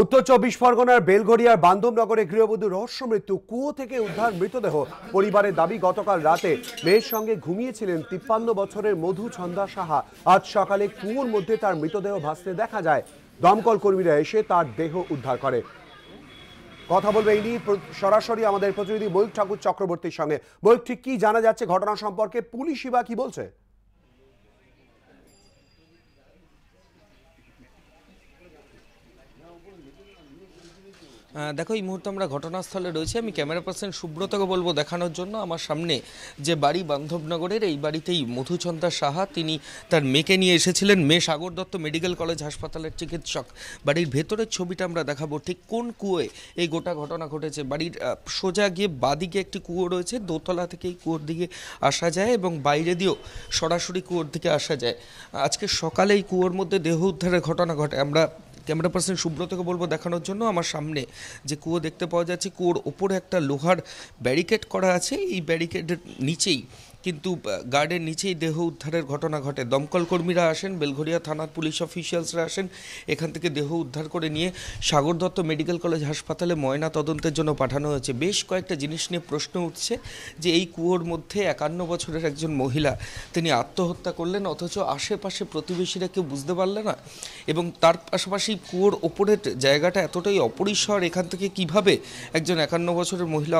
উত্তর চব্বিশ পরগনার বেলঘরিয়ার বান্ধবনগরে গৃহবধূ রহস্য মৃত্যু কুয়ো থেকে উদ্ধার মৃতদেহ পরিবারের দাবি গতকাল রাতে মেয়ের সঙ্গে ঘুমিয়েছিলেন তিপ্পান্ন বছরের মধু ছন্দা সাহা আজ সকালে কুয়োর মধ্যে তার মৃতদেহ ভাসতে দেখা যায় দমকল কর্মীরা এসে তার দেহ উদ্ধার করে কথা বলবে এই সরাসরি আমাদের প্রতিনিধি বৈক ঠাকুর চক্রবর্তীর সঙ্গে বৈক ঠিক কি জানা যাচ্ছে ঘটনা সম্পর্কে পুলিশই বা কি বলছে দেখো এই মুহূর্তে আমরা ঘটনাস্থলে রয়েছি আমি ক্যামেরা পার্সন সুব্রতকে বলবো দেখানোর জন্য আমার সামনে যে বাড়ি বান্ধবনগরের এই বাড়িতেই মধুচন্দা সাহা তিনি তার মেয়েকে নিয়ে এসেছিলেন মেয়ে সাগর দত্ত মেডিকেল কলেজ হাসপাতালের চিকিৎসক বাড়ির ভেতরের ছবিটা আমরা দেখাবো ঠিক কোন কুয়োয় এই গোটা ঘটনা ঘটেছে বাড়ির সোজা গিয়ে বাদিকে একটি কুয়ো রয়েছে দোতলা থেকে এই কুয়োর দিকে আসা যায় এবং বাইরে দিয়েও সরাসরি কুয়োর দিকে আসা যায় আজকে সকালে এই কুয়োর মধ্যে দেহ উদ্ধারের ঘটনা ঘটে আমরা ক্যামেরা পার্সন সুব্রতকে বলবো দেখানোর জন্য আমার সামনে যে কুয়ো দেখতে পাওয়া যাচ্ছে কুয়োর ওপরে একটা লোহার ব্যারিকেড করা আছে এই ব্যারিকেডের নিচেই কিন্তু গার্ডের নিচেই দেহ উদ্ধারের ঘটনা ঘটে দমকল কর্মীরা আসেন বেলঘরিয়া থানার পুলিশ অফিসিয়ালসরা আসেন এখান থেকে দেহ উদ্ধার করে নিয়ে সাগর দত্ত মেডিকেল কলেজ হাসপাতালে ময়না তদন্তের জন্য পাঠানো হয়েছে বেশ কয়েকটা জিনিস নিয়ে প্রশ্ন উঠছে যে এই কুয়োর মধ্যে একান্ন বছরের একজন মহিলা তিনি আত্মহত্যা করলেন অথচ আশেপাশে প্রতিবেশীরা কেউ বুঝতে পারলে না এবং তার পাশাপাশি কুয়োর ওপরের জায়গাটা এতটাই অপরিসর এখান থেকে কিভাবে একজন একান্ন বছরের মহিলা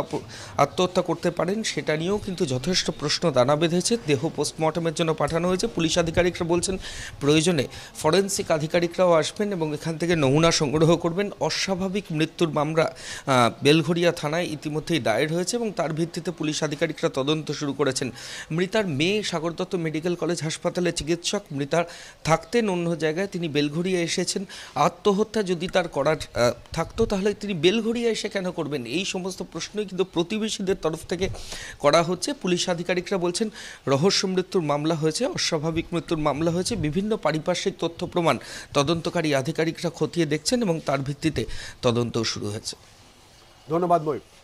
আত্মহত্যা করতে পারেন সেটা নিয়েও কিন্তু যথেষ্ট প্রশ্ন দানা বেঁধেছে দেহ পোস্টমর্টমের জন্য পাঠানো হয়েছে পুলিশ আধিকারিকরা বলছেন প্রয়োজনে ফরেন্সিক আধিকারিকরাও আসবেন এবং এখান থেকে নমুনা সংগ্রহ করবেন অস্বাভাবিক মৃত্যুর মামলা বেলঘরিয়া থানায় ইতিমধ্যেই দায়ের হয়েছে এবং তার ভিত্তিতে পুলিশ আধিকারিকরা তদন্ত শুরু করেছেন মৃতার মেয়ে সাগর দত্ত মেডিকেল কলেজ হাসপাতালে চিকিৎসক মৃতার থাকতেন অন্য জায়গায় তিনি বেলঘরিয়া এসেছেন আত্মহত্যা যদি তার করার থাকতো তাহলে তিনি বেলঘরিয়া এসে কেন করবেন এই সমস্ত প্রশ্নই কিন্তু প্রতিবেশীদের তরফ থেকে করা হচ্ছে পুলিশ আধিকারিকরা বলছেন রহস্য মৃত্যুর মামলা হয়েছে অস্বাভাবিক মৃত্যুর মামলা হয়েছে বিভিন্ন পারিপার্শ্বিক তথ্য প্রমাণ তদন্তকারী আধিকারিকরা খতিয়ে দেখছেন এবং তার ভিত্তিতে তদন্ত শুরু হয়েছে ধন্যবাদ বই